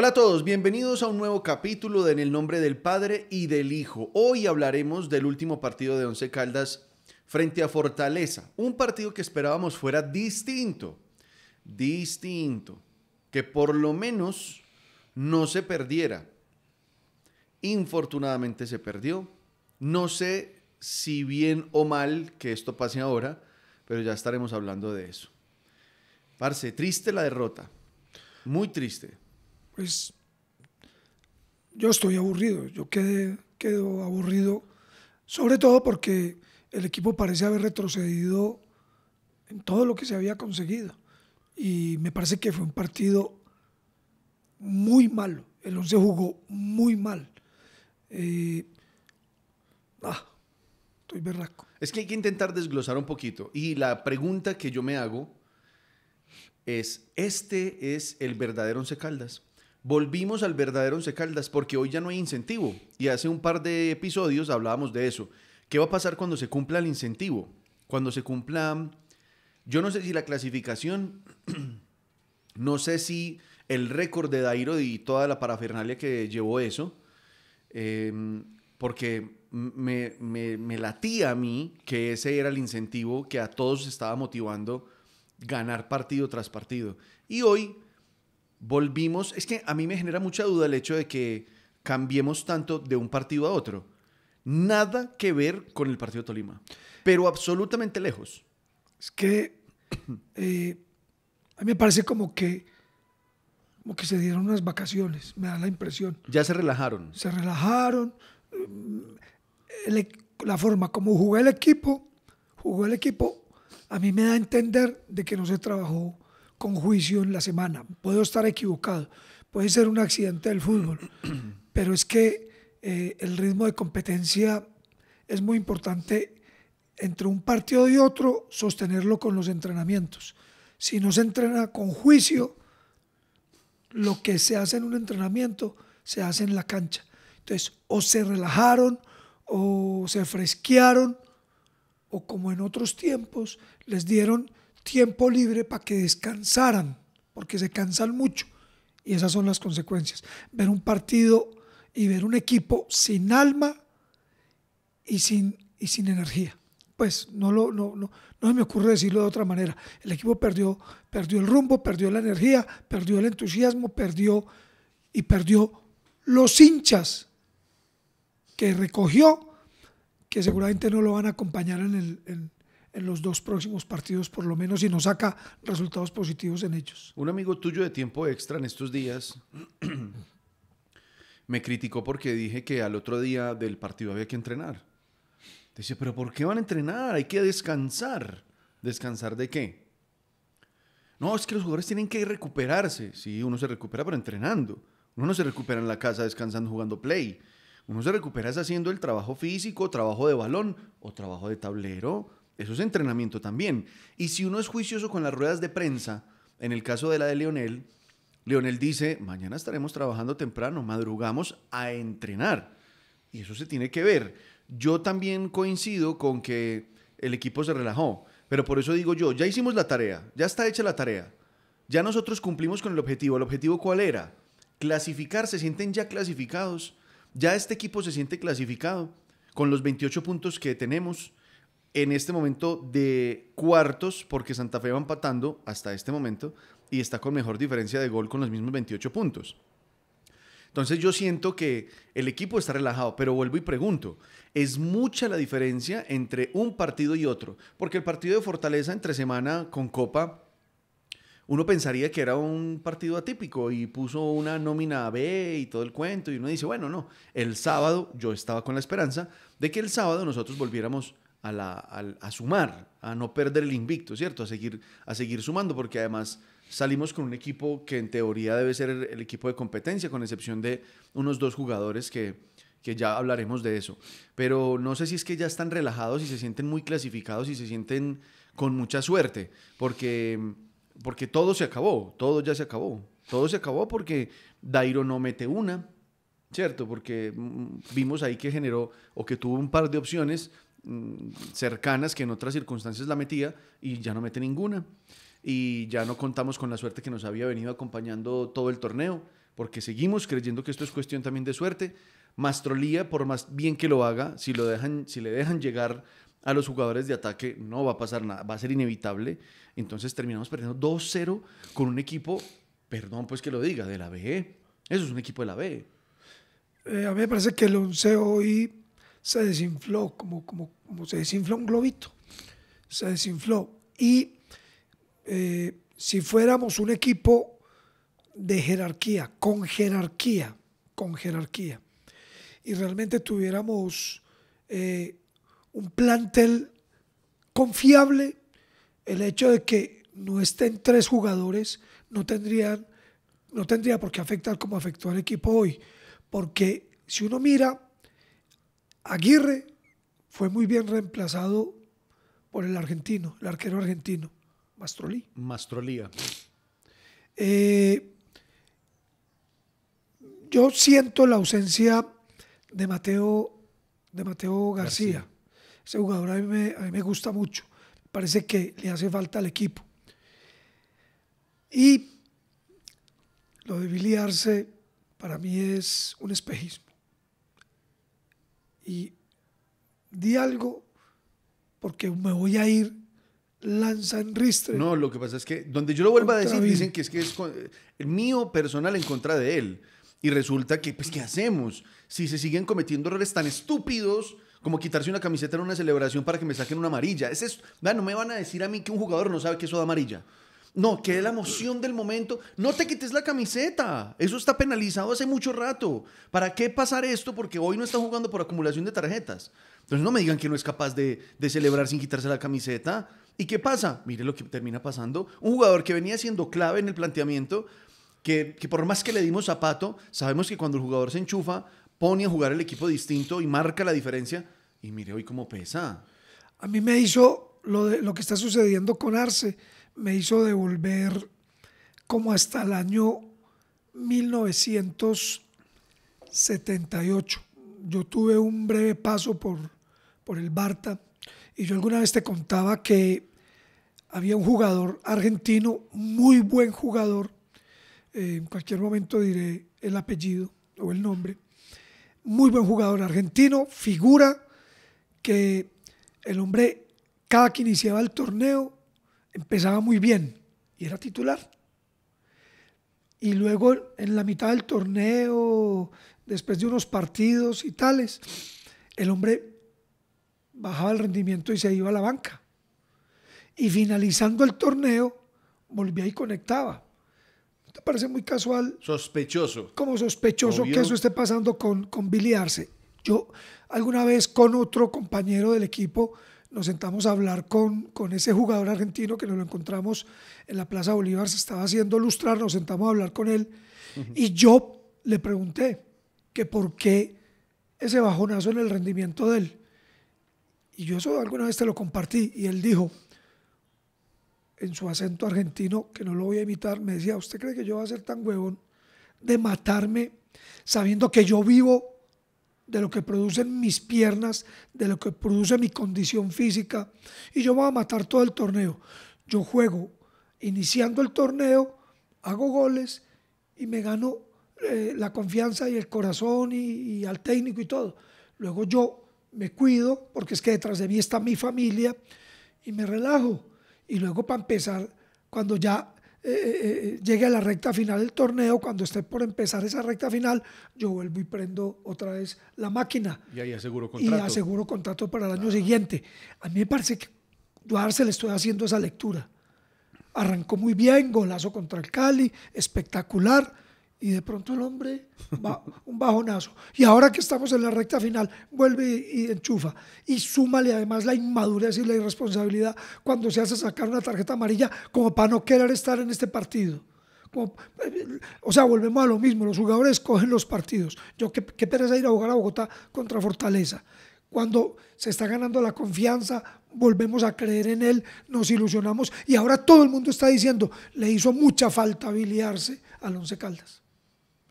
Hola a todos, bienvenidos a un nuevo capítulo de En el nombre del Padre y del Hijo. Hoy hablaremos del último partido de Once Caldas frente a Fortaleza, un partido que esperábamos fuera distinto, distinto, que por lo menos no se perdiera. Infortunadamente se perdió. No sé si bien o mal que esto pase ahora, pero ya estaremos hablando de eso. Parce, triste la derrota, muy triste pues yo estoy aburrido, yo quedé, quedo aburrido, sobre todo porque el equipo parece haber retrocedido en todo lo que se había conseguido. Y me parece que fue un partido muy malo. El once jugó muy mal. Eh, ah, estoy berraco. Es que hay que intentar desglosar un poquito. Y la pregunta que yo me hago es, ¿este es el verdadero Once Caldas? volvimos al verdadero Once Caldas porque hoy ya no hay incentivo. Y hace un par de episodios hablábamos de eso. ¿Qué va a pasar cuando se cumpla el incentivo? Cuando se cumpla, yo no sé si la clasificación, no sé si el récord de Dairo y toda la parafernalia que llevó eso, em, porque me, me, me latía a mí que ese era el incentivo que a todos estaba motivando ganar partido tras partido. Y hoy volvimos, es que a mí me genera mucha duda el hecho de que cambiemos tanto de un partido a otro. Nada que ver con el partido de Tolima, pero absolutamente lejos. Es que eh, a mí me parece como que, como que se dieron unas vacaciones, me da la impresión. Ya se relajaron. Se relajaron. Mm, la forma como jugó el equipo, jugó el equipo, a mí me da a entender de que no se trabajó con juicio en la semana. Puedo estar equivocado, puede ser un accidente del fútbol, pero es que eh, el ritmo de competencia es muy importante entre un partido y otro sostenerlo con los entrenamientos. Si no se entrena con juicio, lo que se hace en un entrenamiento se hace en la cancha. Entonces, o se relajaron, o se fresquearon, o como en otros tiempos, les dieron tiempo libre para que descansaran, porque se cansan mucho. Y esas son las consecuencias. Ver un partido y ver un equipo sin alma y sin, y sin energía. Pues no, lo, no, no, no me ocurre decirlo de otra manera. El equipo perdió, perdió el rumbo, perdió la energía, perdió el entusiasmo, perdió y perdió los hinchas que recogió, que seguramente no lo van a acompañar en el, en, en los dos próximos partidos por lo menos y nos saca resultados positivos en ellos. Un amigo tuyo de tiempo extra en estos días me criticó porque dije que al otro día del partido había que entrenar. Dice, pero ¿por qué van a entrenar? Hay que descansar. ¿Descansar de qué? No, es que los jugadores tienen que recuperarse. Sí, uno se recupera pero entrenando. Uno no se recupera en la casa descansando jugando play. Uno se recupera haciendo el trabajo físico, trabajo de balón o trabajo de tablero eso es entrenamiento también. Y si uno es juicioso con las ruedas de prensa, en el caso de la de Leonel, Leonel dice, mañana estaremos trabajando temprano, madrugamos a entrenar. Y eso se tiene que ver. Yo también coincido con que el equipo se relajó, pero por eso digo yo, ya hicimos la tarea, ya está hecha la tarea. Ya nosotros cumplimos con el objetivo. ¿El objetivo cuál era? Clasificar, se sienten ya clasificados. Ya este equipo se siente clasificado con los 28 puntos que tenemos en este momento de cuartos, porque Santa Fe va empatando hasta este momento y está con mejor diferencia de gol con los mismos 28 puntos. Entonces yo siento que el equipo está relajado, pero vuelvo y pregunto, es mucha la diferencia entre un partido y otro, porque el partido de Fortaleza entre semana con Copa, uno pensaría que era un partido atípico y puso una nómina B y todo el cuento, y uno dice, bueno, no, el sábado yo estaba con la esperanza de que el sábado nosotros volviéramos a, sumar, a no perder el invicto, ¿cierto? A seguir, a seguir sumando, porque además salimos con un equipo que en teoría debe ser el equipo de competencia, con excepción de unos dos jugadores que, que ya hablaremos de eso. Pero no sé si es que ya están relajados y se sienten muy clasificados y se sienten con mucha suerte, porque, porque todo se acabó, todo ya se acabó. Todo se acabó porque Dairo no mete una, ¿cierto? Porque mm, vimos ahí que generó o que tuvo un par de opciones, Mm, cercanas que en otras circunstancias la metía y ya no mete ninguna. Y ya no contamos con la suerte que nos había venido acompañando todo el torneo, porque seguimos creyendo que esto es cuestión también de suerte. Mastrolía, por más bien que lo haga, si, lo dejan, si le dejan llegar a los jugadores de ataque, no va a pasar nada, va a ser inevitable. Entonces terminamos perdiendo 2-0 con un equipo, perdón pues que lo diga, de la B. E. Eso es un equipo de la B. E. Eh, a mí me parece que el once hoy se desinfló, como, como, como se desinfló un globito, se desinfló. Y eh, si fuéramos un equipo de jerarquía, con jerarquía, con jerarquía, y realmente tuviéramos eh, un plantel confiable, el hecho de que no estén tres jugadores no, tendrían, no tendría por qué afectar como afectó al equipo hoy, porque si uno mira Aguirre fue muy bien reemplazado por el argentino, el arquero argentino, Mastrolí. Mastrolía. Eh, yo siento la ausencia de Mateo, de Mateo García. Ese jugador a mí, me, a mí me gusta mucho. Parece que le hace falta al equipo. Y lo de para mí es un espejismo y di algo porque me voy a ir lanzan ristre. No, lo que pasa es que donde yo lo vuelva a decir, dicen que es que es eh, mío personal en contra de él. Y resulta que, pues, ¿qué hacemos? Si se siguen cometiendo errores tan estúpidos como quitarse una camiseta en una celebración para que me saquen una amarilla. No me van a decir a mí que un jugador no sabe que eso da amarilla. No, que la emoción del momento. No te quites la camiseta. Eso está penalizado hace mucho rato. ¿Para qué pasar esto? Porque hoy no está jugando por acumulación de tarjetas. Entonces no me digan que no es capaz de, celebrar sin quitarse la camiseta. ¿Y qué pasa? Mire lo que termina pasando. Un jugador que venía siendo clave en el planteamiento, que, por más que le dimos zapato, sabemos que cuando el jugador se enchufa, pone a jugar el equipo distinto y marca la diferencia. Y mire hoy cómo pesa. A mí me hizo lo, de, lo que está sucediendo con Arce me hizo devolver como hasta el año 1978. Yo tuve un breve paso por, por el Barta y yo alguna vez te contaba que había un jugador argentino, muy buen jugador, eh, en cualquier momento diré el apellido o el nombre, muy buen jugador argentino, figura que el hombre cada que iniciaba el torneo empezaba muy bien y era titular. Y luego en la mitad del torneo, después de unos partidos y tales, el hombre bajaba el rendimiento y se iba a la banca. Y finalizando el torneo, volvía y conectaba. te parece muy casual? Sospechoso. Como sospechoso que eso esté pasando con, con Billy Arce. Yo alguna vez con otro compañero del equipo nos sentamos a hablar con, con ese jugador argentino que nos lo encontramos en la Plaza Bolívar, se estaba haciendo lustrar, nos sentamos a hablar con él y yo le pregunté que por qué ese bajonazo en el rendimiento de él. Y yo eso alguna vez te lo compartí y él dijo, en su acento argentino, que no lo voy a imitar, me decía, ¿usted cree que yo voy a ser tan huevón de matarme sabiendo que yo vivo de lo que producen mis piernas, de lo que produce mi condición física, y yo voy a matar todo el torneo. Yo juego iniciando el torneo, hago goles y me gano eh, la confianza y el corazón y, y al técnico y todo. Luego yo me cuido, porque es que detrás de mí está mi familia, y me relajo. Y luego para empezar, cuando ya eh, eh, eh, llegue a la recta final del torneo, cuando esté por empezar esa recta final, yo vuelvo y prendo otra vez la máquina. Y ahí aseguro contrato. Y aseguro contrato para el año siguiente. A mí me parece que Duarte le estoy haciendo esa lectura. Arrancó muy bien, golazo contra el Cali, espectacular y de pronto el hombre va un bajonazo. Y ahora que estamos en la recta final, vuelve y enchufa. Y súmale además la inmadurez y la irresponsabilidad cuando se hace sacar una tarjeta amarilla como para no querer estar en este partido. o sea, volvemos a lo mismo, los jugadores cogen los partidos. Yo qué, qué pereza ir a jugar a Bogotá contra Fortaleza. Cuando se está ganando la confianza, volvemos a creer en él, nos ilusionamos y ahora todo el mundo está diciendo, le hizo mucha falta biliarse al Once Caldas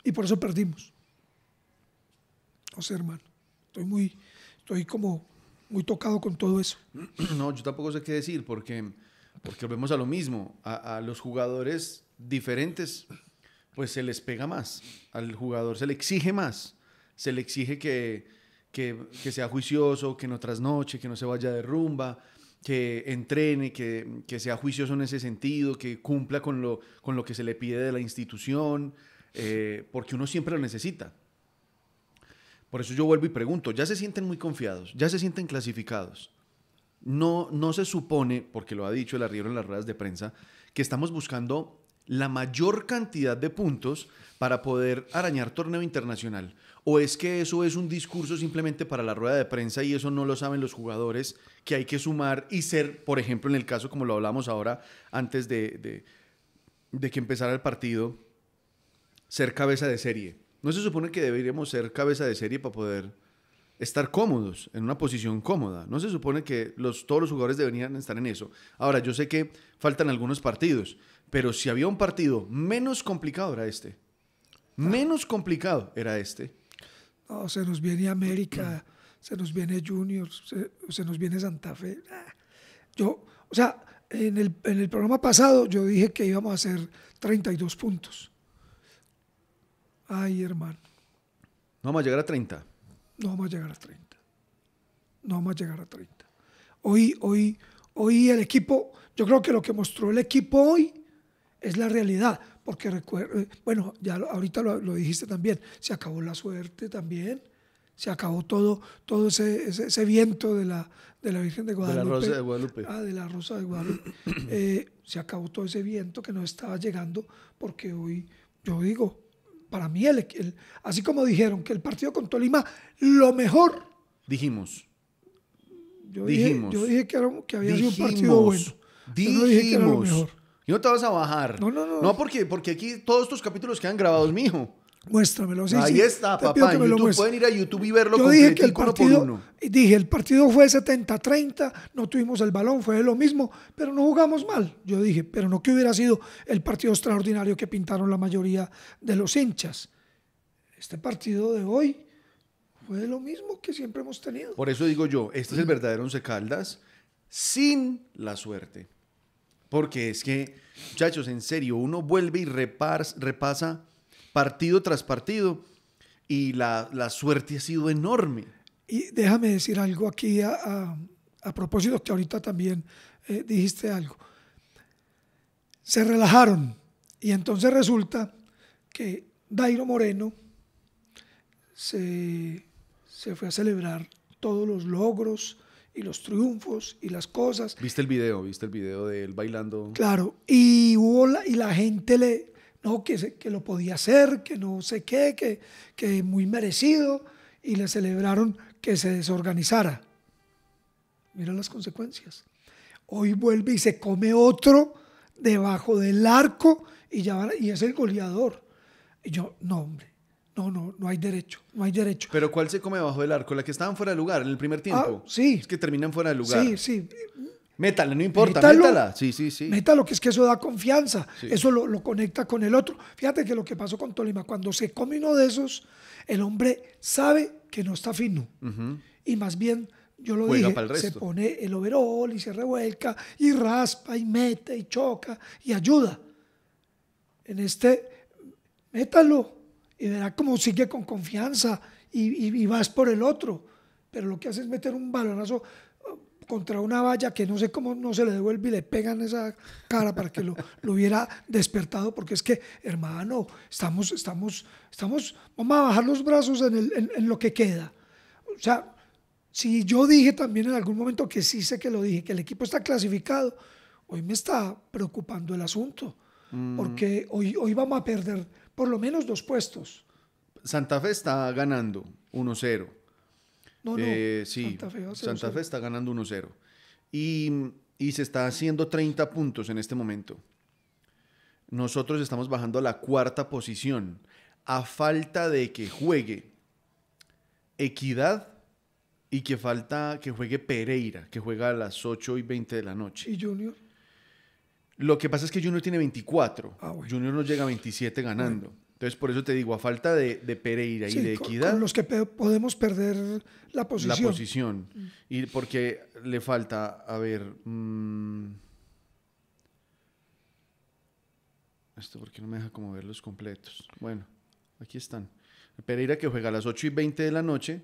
y por eso perdimos. No sé, hermano. Estoy muy, estoy como muy tocado con todo eso. No, yo tampoco sé qué decir porque, porque volvemos a lo mismo. A, los jugadores diferentes, pues se les pega más. Al jugador se le exige más. Se le exige que, que, sea juicioso, que no trasnoche, que no se vaya de rumba, que entrene, que, que sea juicioso en ese sentido, que cumpla con lo, con lo que se le pide de la institución. Eh, porque uno siempre lo necesita. Por eso yo vuelvo y pregunto, ya se sienten muy confiados, ya se sienten clasificados. No, no se supone, porque lo ha dicho el arriero en las ruedas de prensa, que estamos buscando la mayor cantidad de puntos para poder arañar torneo internacional. ¿O es que eso es un discurso simplemente para la rueda de prensa y eso no lo saben los jugadores, que hay que sumar y ser, por ejemplo, en el caso como lo hablamos ahora, antes de que empezara el partido, ser cabeza de serie. ¿No se supone que deberíamos ser cabeza de serie para poder estar cómodos, en una posición cómoda? ¿No se supone que los, todos los jugadores deberían estar en eso? Ahora, yo sé que faltan algunos partidos, pero si había un partido menos complicado era este. Menos complicado era este. No, se nos viene América, se nos viene Juniors, se, nos viene Santa Fe. Ah, yo, o sea, en el, en el programa pasado yo dije que íbamos a hacer 32 puntos. Ay, hermano. No vamos a llegar a 30. No vamos a llegar a 30. No vamos a llegar a 30. Hoy, hoy, hoy el equipo, yo creo que lo que mostró el equipo hoy es la realidad. Porque recuerdo, bueno, ya ahorita lo, dijiste también, se acabó la suerte también. Se acabó todo, todo ese, viento de la, de la Virgen de Guadalupe. De la Rosa de Guadalupe. Ah, de la Rosa de Guadalupe. Eh, se acabó todo ese viento que nos estaba llegando porque hoy, yo digo, para mí, el, así como dijeron que el partido con Tolima, lo mejor. Dijimos. Yo dijimos. Dije, yo dije que, había sido un partido bueno. Dijimos. Yo no Y no te vas a bajar. No, no, no. No, porque, porque aquí todos estos capítulos quedan grabados, mijo. Muéstramelo. Ahí está, papá. YouTube, pueden ir a YouTube y verlo. Yo dije que el partido, dije el partido fue 70-30, no tuvimos el balón, fue lo mismo, pero no jugamos mal. Yo dije, pero no que hubiera sido el partido extraordinario que pintaron la mayoría de los hinchas. Este partido de hoy fue lo mismo que siempre hemos tenido. Por eso digo yo, este es el verdadero Once Caldas sin la suerte. Porque es que, muchachos, en serio, uno vuelve y repasa partido tras partido y la, suerte ha sido enorme. Y déjame decir algo aquí a, propósito que ahorita también eh, dijiste algo. Se relajaron y entonces resulta que Dairo Moreno se, fue a celebrar todos los logros y los triunfos y las cosas. ¿Viste el video? ¿Viste el video de él bailando? Claro, y, hubo y la gente le, no, que, que lo podía hacer, que no sé qué, que, que muy merecido, y le celebraron que se desorganizara. Mira las consecuencias. Hoy vuelve y se come otro debajo del arco y, ya y es el goleador. Y yo, no, hombre, no, no, no hay derecho, no hay derecho. ¿Pero cuál se come debajo del arco? ¿La que estaban fuera de lugar en el primer ah, tiempo? Ah, sí. Es que terminan fuera de lugar. Sí, sí. Métalo, no importa, métalo, métala. Sí, sí, Métalo, que es que eso da confianza. Eso lo, conecta con el otro. Fíjate que lo que pasó con Tolima, cuando se come uno de esos, el hombre sabe que no está fino. Y más bien, yo lo dije, se pone el overol y se revuelca y raspa y mete y choca y ayuda. En este, métalo y verás cómo sigue con confianza y, y vas por el otro. Pero lo que hace es meter un balonazo contra una valla que no sé cómo no se le devuelve y le pegan esa cara para que lo, hubiera despertado, porque es que, hermano, estamos, estamos, estamos, vamos a bajar los brazos en, lo que queda. O sea, si yo dije también en algún momento que sí sé que lo dije, que el equipo está clasificado, hoy me está preocupando el asunto, mm. porque hoy, hoy vamos a perder por lo menos dos puestos. Santa Fe está ganando 1-0. Eh, sí, Santa Fe, está ganando 1-0. Y, se está haciendo 30 puntos en este momento. Nosotros estamos bajando a la cuarta posición. A falta de que juegue Equidad y que falta que juegue Pereira, que juega a las 8 y 20 de la noche. ¿Y Junior? Lo que pasa es que Junior tiene 24. Ah, Junior no llega a 27 ganando. Entonces, por eso te digo, a falta de, Pereira y de Equidad. Con, los que podemos perder la posición. La posición. Y porque le falta, a ver. Mm, esto porque no me deja como ver los completos. Bueno, aquí están. Pereira que juega a las 8 y 20 de la noche.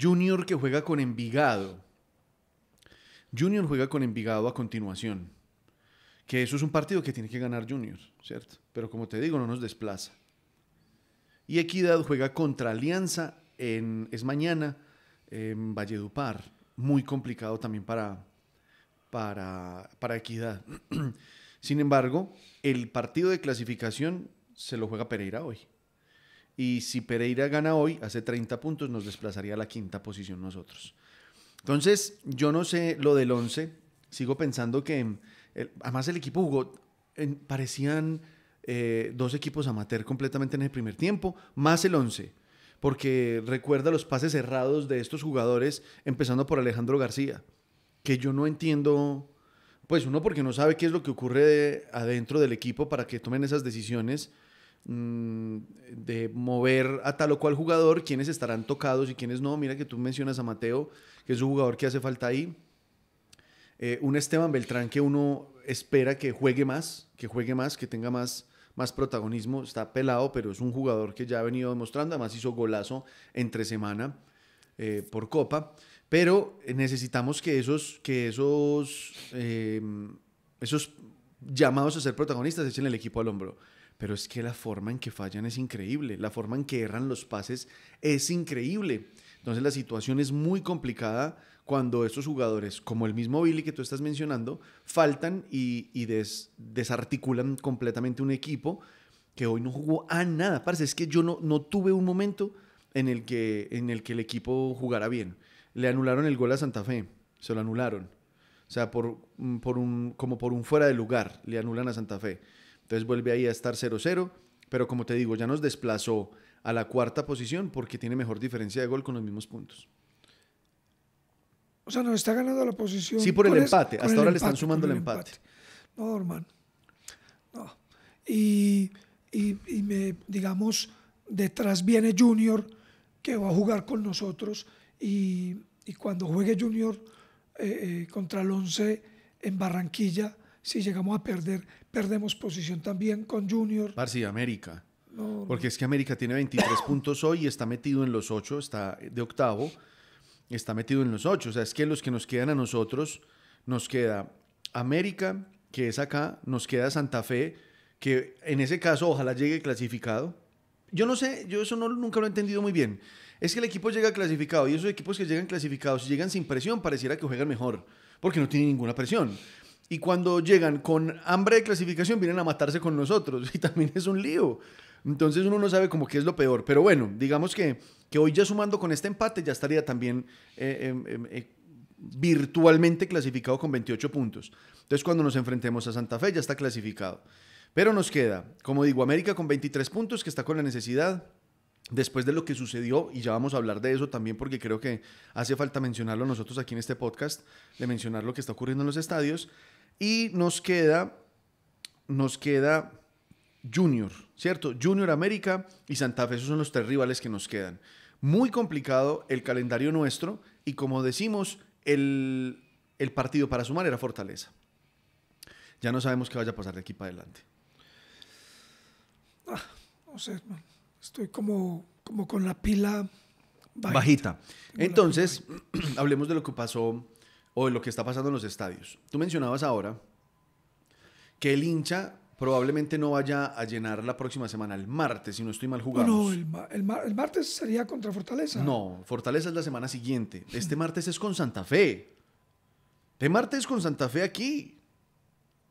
Junior que juega con Envigado. Junior juega con Envigado a continuación que eso es un partido que tiene que ganar Junior, ¿cierto? Pero como te digo, no nos desplaza. Y Equidad juega contra Alianza, en, es mañana, en Valledupar. Muy complicado también para, para, para Equidad. Sin embargo, el partido de clasificación se lo juega Pereira hoy. Y si Pereira gana hoy, hace 30 puntos, nos desplazaría a la quinta posición nosotros. Entonces, yo no sé lo del 11. Sigo pensando que además el equipo jugó, parecían eh, dos equipos amateur completamente en el primer tiempo, más el 11, porque recuerda los pases cerrados de estos jugadores, empezando por Alejandro García, que yo no entiendo, pues uno porque no sabe qué es lo que ocurre adentro del equipo para que tomen esas decisiones mm, de mover a tal o cual jugador, quiénes estarán tocados y quiénes no. Mira que tú mencionas a Mateo, que es un jugador que hace falta ahí. Eh, un Esteban Beltrán que uno espera que juegue más, que juegue más, que tenga más, más protagonismo. Está pelado, pero es un jugador que ya ha venido demostrando. Además hizo golazo entre semana eh, por Copa. Pero eh, necesitamos que esos, que esos, em, esos llamados a ser protagonistas echen el equipo al hombro. Pero es que la forma en que fallan es increíble. La forma en que erran los pases es increíble. Entonces la situación es muy complicada cuando esos jugadores, como el mismo Billy que tú estás mencionando, faltan y, desarticulan completamente un equipo que hoy no jugó a nada. parece es que yo no, tuve un momento en el, que, el equipo jugara bien. Le anularon el gol a Santa Fe, se lo anularon. O sea, mm, como por un fuera de lugar, le anulan a Santa Fe. Entonces vuelve ahí a estar 0-0, pero como te digo, ya nos desplazó a la cuarta posición porque tiene mejor diferencia de gol con los mismos puntos. O sea, nos está ganando la posición. Sí, por el empate. Hasta ahora le están sumando el empate. No, hermano. No. Y, me, digamos, detrás viene Junior, que va a jugar con nosotros. Y, cuando juegue Junior eh, eh, contra el 11 en Barranquilla, si llegamos a perder, perdemos posición también con Junior. Barci, América. Porque es que América tiene 23 puntos hoy y está metido en los 8, está de octavo está metido en los ocho. O sea, es que los que nos quedan a nosotros, nos queda América, que es acá, nos queda Santa Fe, que en ese caso ojalá llegue clasificado. Yo no sé, yo eso no, nunca lo he entendido muy bien. Es que el equipo llega clasificado y esos equipos que llegan clasificados, si llegan sin presión, pareciera que juegan mejor, porque no tienen ninguna presión. Y cuando llegan con hambre de clasificación, vienen a matarse con nosotros. Y también es un lío. Entonces uno no sabe como qué es lo peor. Pero bueno, digamos que, hoy ya sumando con este empate ya estaría también eh, em, em, eh, virtualmente clasificado con 28 puntos. Entonces cuando nos enfrentemos a Santa Fe ya está clasificado. Pero nos queda, como digo, América con 23 puntos que está con la necesidad después de lo que sucedió, y ya vamos a hablar de eso también porque creo que hace falta mencionarlo nosotros aquí en este podcast, de mencionar lo que está ocurriendo en los estadios, y nos queda, nos queda Junior, ¿cierto? Junior América y Santa Fe, esos son los tres rivales que nos quedan. Muy complicado el calendario nuestro y como decimos, el, partido para sumar era Fortaleza. Ya no sabemos qué vaya a pasar de aquí para adelante. Ah, no sé, estoy como, como con la pila bajita. Entonces, hablemos de lo que pasó o de lo que está pasando en los estadios. Tú mencionabas ahora que el hincha probablemente no vaya a llenar la próxima semana, el martes, si no estoy mal jugando. No, el, martes sería contra Fortaleza. No, Fortaleza es la semana siguiente. Este martes es con Santa Fe. Este martes con Santa Fe aquí.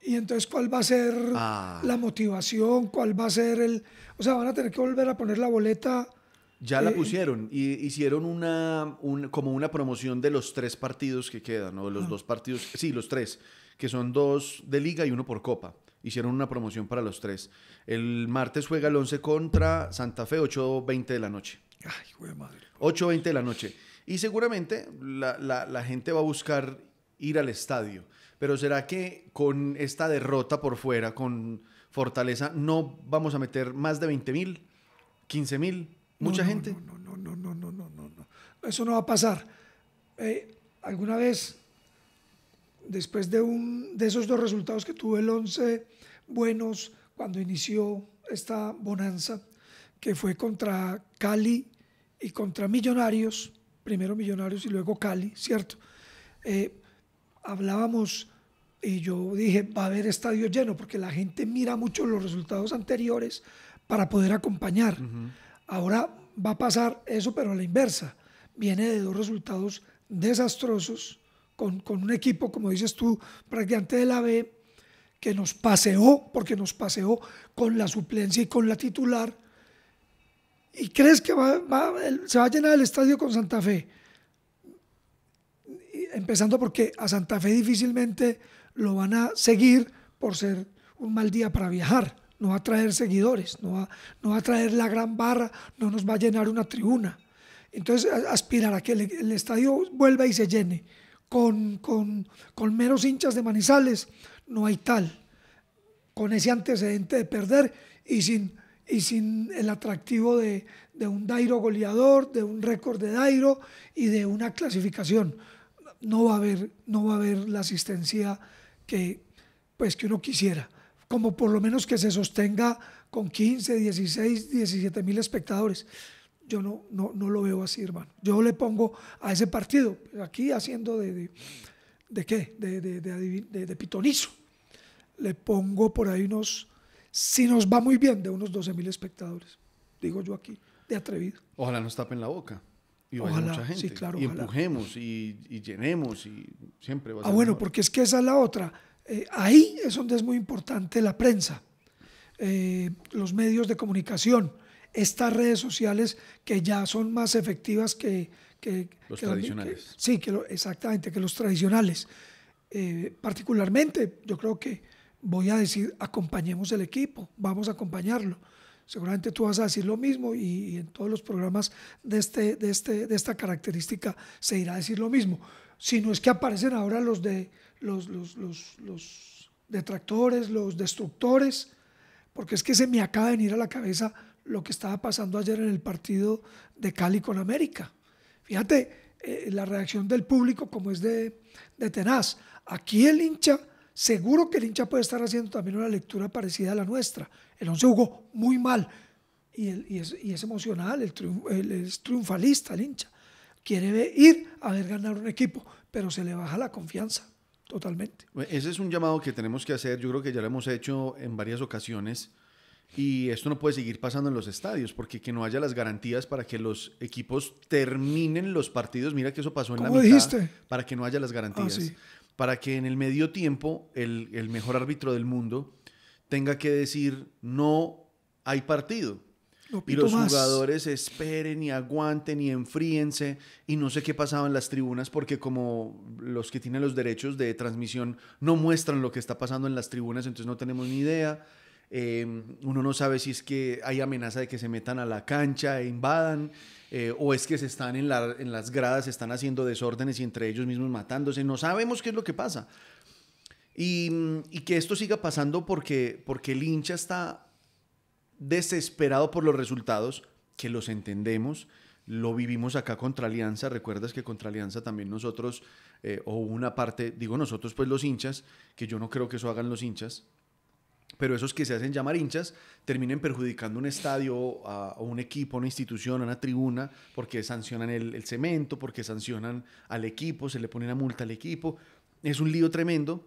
Y entonces, ¿cuál va a ser ah. la motivación? ¿Cuál va a ser el...? O sea, van a tener que volver a poner la boleta... Ya la eh, pusieron y hicieron una, como una promoción de los tres partidos que quedan, o de los ah. dos partidos, sí, los tres, que son dos de liga y uno por copa hicieron una promoción para los tres. El martes juega el 11 contra Santa Fe, 8.20 de la noche. Ay, güey, madre. 8.20 de la noche. Y seguramente la, gente va a buscar ir al estadio. Pero ¿será que con esta derrota por fuera, con Fortaleza, no vamos a meter más de 20.000 mil, 15 mil? ¿Mucha gente? No, no, no, no, no, no, no, no. Eso no va a pasar. Eh, alguna vez después de, un, de esos dos resultados que tuvo el 11 buenos cuando inició esta bonanza, que fue contra Cali y contra Millonarios, primero Millonarios y luego Cali, ¿cierto? Eh, hablábamos y yo dije, va a haber estadio lleno, porque la gente mira mucho los resultados anteriores para poder acompañar. Ahora va a pasar eso, pero a la inversa. Viene de dos resultados desastrosos con, un equipo, como dices tú, prácticamente de la B, que nos paseó, porque nos paseó con la suplencia y con la titular. ¿Y crees que se va a llenar el estadio con Santa Fe? Empezando porque a Santa Fe difícilmente lo van a seguir por ser un mal día para viajar. No va a traer seguidores, no va, no va a traer la gran barra, no nos va a llenar una tribuna. Entonces, aspirar a que el estadio vuelva y se llene con, con, meros hinchas de Manizales, no hay tal, con ese antecedente de perder y sin, y sin el atractivo de, un Dairo goleador, de un récord de Dairo y de una clasificación. No va a haber, no va a haber la asistencia que, pues, que uno quisiera, como por lo menos que se sostenga con 15, 16, 17 mil espectadores yo no, no, lo veo así, hermano. Yo le pongo a ese partido, pues, aquí haciendo de, de, de qué, de, de, pitonizo, le pongo por ahí unos, si nos va muy bien, de unos 12 mil espectadores, digo yo aquí, de atrevido. Ojalá nos tapen la boca. Y mucha gente. y empujemos y, llenemos y siempre va a ah, ser Ah, bueno, porque es que esa es la otra. Eh, ahí es donde es muy importante la prensa, eh, los medios de comunicación estas redes sociales que ya son más efectivas que... los tradicionales. sí, que exactamente, que los tradicionales. Eh, particularmente, yo creo que voy a decir, acompañemos el equipo, vamos a acompañarlo. Seguramente tú vas a decir lo mismo y, en todos los programas de, este, de, este, de esta característica se irá a decir lo mismo. Si no es que aparecen ahora los, de, los, los detractores, los destructores, porque es que se me acaba de venir a la cabeza lo que estaba pasando ayer en el partido de Cali con América. Fíjate eh, la reacción del público como es de, tenaz. Aquí el hincha, seguro que el hincha puede estar haciendo también una lectura parecida a la nuestra. El 11 jugó muy mal y, es, emocional, el es triunfalista el hincha. Quiere ir a ver ganar un equipo, pero se le baja la confianza totalmente. Ese es un llamado que tenemos que hacer, yo creo que ya lo hemos hecho en varias ocasiones y esto no puede seguir pasando en los estadios, porque que no haya las garantías para que los equipos terminen los partidos. Mira que eso pasó en la mitad. Dijiste? Para que no haya las garantías. Ah, para que en el medio tiempo el, mejor árbitro del mundo tenga que decir no hay partido. y los jugadores esperen y aguanten y enfríense y no sé qué pasaba en las tribunas porque como los que tienen los derechos de transmisión no muestran lo que está pasando en las tribunas, entonces no tenemos ni idea. Em, uno no sabe si es que hay amenaza de que se metan a la cancha e invadan, eh, o es que se están en, las gradas, están haciendo desórdenes y entre ellos mismos matándose. No sabemos qué es lo que pasa. Y, que esto siga pasando porque, porque el hincha está desesperado por los resultados, que los entendemos. Lo vivimos acá contra Alianza. Recuerdas que contra Alianza también nosotros, eh, o una parte, digo nosotros, pues los hinchas, que yo no creo que eso hagan los hinchas, pero esos que se hacen llamar hinchas terminen perjudicando un estadio, a, un equipo, una institución, a una tribuna, porque sancionan el, cemento, porque sancionan al equipo, se le pone una multa al equipo. Es un lío tremendo.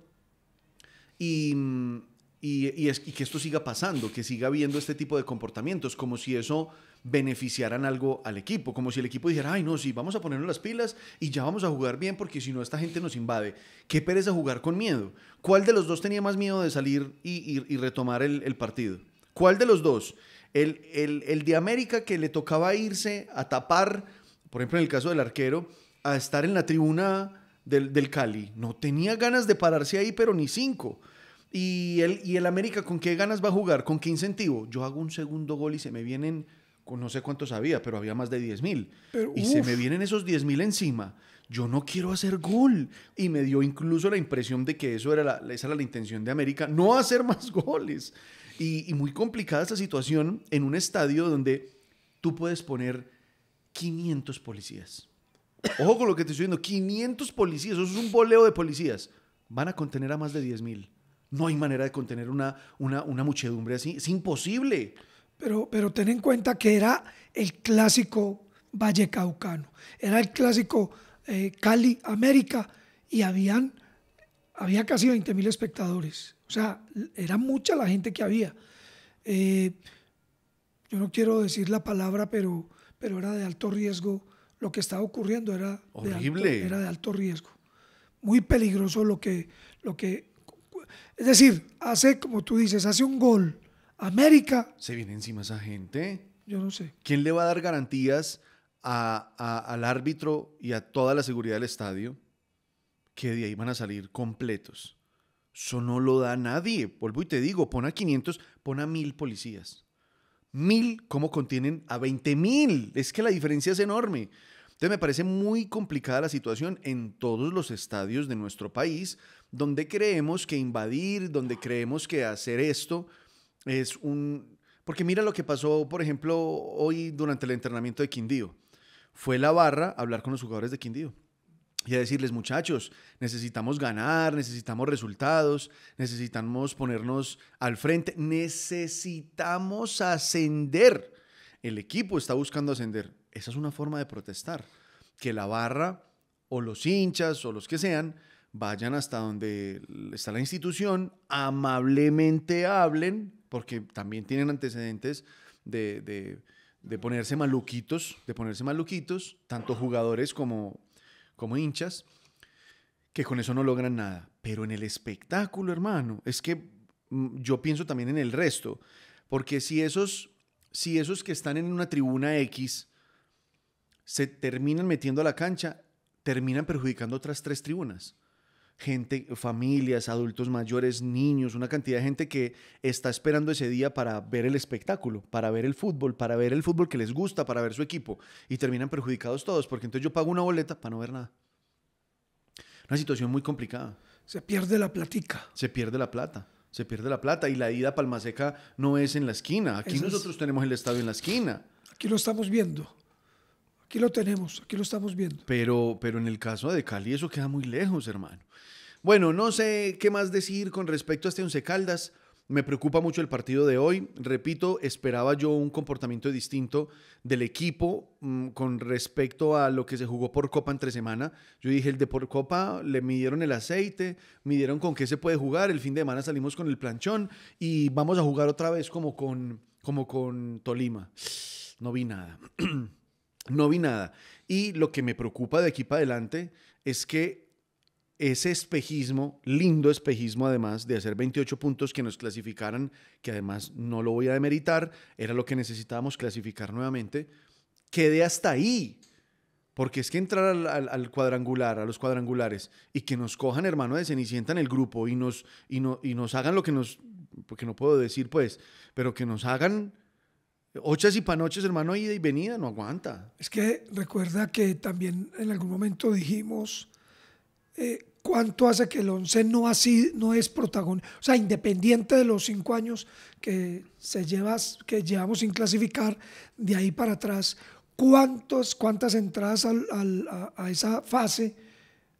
Y, mm, es, y que esto siga pasando, que siga habiendo este tipo de comportamientos, como si eso beneficiaran algo al equipo, como si el equipo dijera, ay no, sí, vamos a ponernos las pilas y ya vamos a jugar bien porque si no esta gente nos invade. Qué pereza jugar con miedo. ¿Cuál de los dos tenía más miedo de salir y, y, retomar el, partido? ¿Cuál de los dos? El, el, de América que le tocaba irse a tapar, por ejemplo en el caso del arquero, a estar en la tribuna del, Cali. No tenía ganas de pararse ahí, pero ni cinco. Y el, y el América, ¿con qué ganas va a jugar? ¿Con qué incentivo? Yo hago un segundo gol y se me vienen no sé cuántos había, pero había más de 10 mil. Y se me vienen esos 10 mil encima. Yo no quiero hacer gol. Y me dio incluso la impresión de que eso era esa era la intención de América, no hacer más goles. Y, muy complicada esta situación en un estadio donde tú puedes poner 500 policías. Ojo con lo que te estoy diciendo, 500 policías, eso es un boleo de policías. Van a contener a más de 10.000. mil. No hay manera de contener una, una muchedumbre así. Es imposible pero, pero ten en cuenta que era el clásico vallecaucano, era el clásico eh, Cali América y habían había casi 20 mil espectadores, o sea, era mucha la gente que había. Eh, yo no quiero decir la palabra, pero, pero era de alto riesgo lo que estaba ocurriendo, era, Horrible. era de alto riesgo. Muy peligroso lo que, lo que... Es decir, hace, como tú dices, hace un gol América. Se viene encima esa gente. Yo no sé. ¿Quién le va a dar garantías al árbitro y a toda la seguridad del estadio que de ahí van a salir completos? Eso no lo da nadie. Vuelvo y te digo, pon a 500, pon a 1000 policías. mil, ¿cómo contienen a 20.000? Es que la diferencia es enorme. Entonces me parece muy complicada la situación en todos los estadios de nuestro país, donde creemos que invadir, donde creemos que hacer esto, es un... Porque mira lo que pasó, por ejemplo, hoy durante el entrenamiento de Quindío. Fue la barra hablar con los jugadores de Quindío y a decirles, muchachos, necesitamos ganar, necesitamos resultados, necesitamos ponernos al frente, necesitamos ascender. El equipo está buscando ascender. Esa es una forma de protestar. Que la barra o los hinchas o los que sean vayan hasta donde está la institución, amablemente hablen porque también tienen antecedentes de, ponerse maluquitos, de ponerse maluquitos, tanto jugadores como, como hinchas, que con eso no logran nada. Pero en el espectáculo, hermano, es que mm, yo pienso también en el resto, porque si esos, si esos que están en una tribuna X se terminan metiendo a la cancha, terminan perjudicando otras tres tribunas gente, familias, adultos mayores, niños, una cantidad de gente que está esperando ese día para ver el espectáculo, para ver el fútbol, para ver el fútbol que les gusta, para ver su equipo. Y terminan perjudicados todos, porque entonces yo pago una boleta para no ver nada. Una situación muy complicada. Se pierde la platica. Se pierde la plata. Se pierde la plata. Y la ida a Seca no es en la esquina. Aquí nosotros tenemos el estadio en la esquina. Aquí lo estamos viendo. Aquí lo tenemos, aquí lo estamos viendo. Pero, pero en el caso de Cali eso queda muy lejos, hermano. Bueno, no sé qué más decir con respecto a este Once Caldas. Me preocupa mucho el partido de hoy. Repito, esperaba yo un comportamiento distinto del equipo mm, con respecto a lo que se jugó por Copa entre semana. Yo dije, el de por Copa le midieron el aceite, midieron con qué se puede jugar. El fin de semana salimos con el planchón y vamos a jugar otra vez como con, como con Tolima. No vi nada. No vi nada. Y lo que me preocupa de aquí para adelante es que ese espejismo, lindo espejismo además, de hacer 28 puntos que nos clasificaran, que además no lo voy a demeritar, era lo que necesitábamos clasificar nuevamente, quede hasta ahí. Porque es que entrar al, cuadrangular, a los cuadrangulares, y que nos cojan, hermano, de Cenicienta en el grupo y nos, y no, y nos hagan lo que nos, porque no puedo decir pues, pero que nos hagan Ochas y panoches, hermano, ida y venida, no aguanta. Es que recuerda que también en algún momento dijimos eh, cuánto hace que el 11 no, así, no es protagonista, o sea, independiente de los cinco años que, se que llevamos sin clasificar, de ahí para atrás, cuántos, cuántas entradas a, esa fase